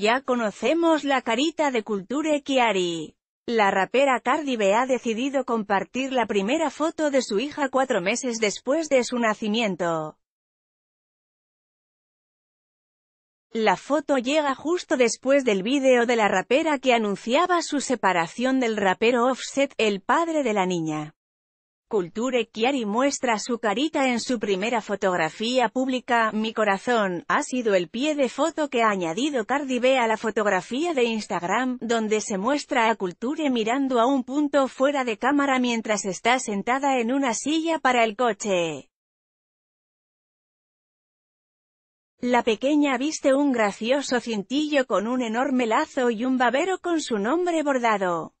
Ya conocemos la carita de Culture Kiari. La rapera Cardi B ha decidido compartir la primera foto de su hija cuatro meses después de su nacimiento. La foto llega justo después del vídeo de la rapera que anunciaba su separación del rapero Offset, el padre de la niña. Culture Chiari muestra su carita en su primera fotografía pública, Mi corazón, ha sido el pie de foto que ha añadido Cardi B a la fotografía de Instagram, donde se muestra a Culture mirando a un punto fuera de cámara mientras está sentada en una silla para el coche. La pequeña viste un gracioso cintillo con un enorme lazo y un babero con su nombre bordado.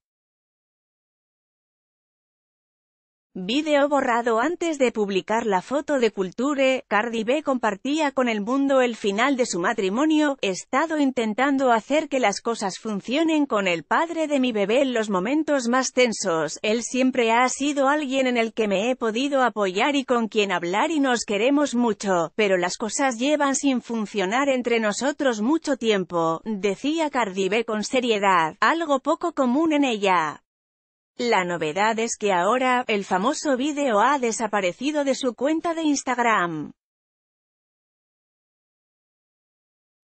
Video borrado antes de publicar la foto de Culture, Cardi B compartía con el mundo el final de su matrimonio, he estado intentando hacer que las cosas funcionen con el padre de mi bebé en los momentos más tensos, él siempre ha sido alguien en el que me he podido apoyar y con quien hablar y nos queremos mucho, pero las cosas llevan sin funcionar entre nosotros mucho tiempo, decía Cardi B con seriedad, algo poco común en ella. La novedad es que ahora, el famoso vídeo ha desaparecido de su cuenta de Instagram.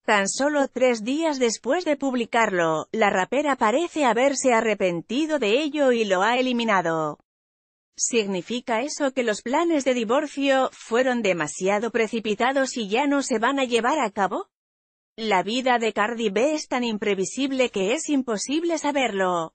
Tan solo tres días después de publicarlo, la rapera parece haberse arrepentido de ello y lo ha eliminado. ¿Significa eso que los planes de divorcio fueron demasiado precipitados y ya no se van a llevar a cabo? La vida de Cardi B es tan imprevisible que es imposible saberlo.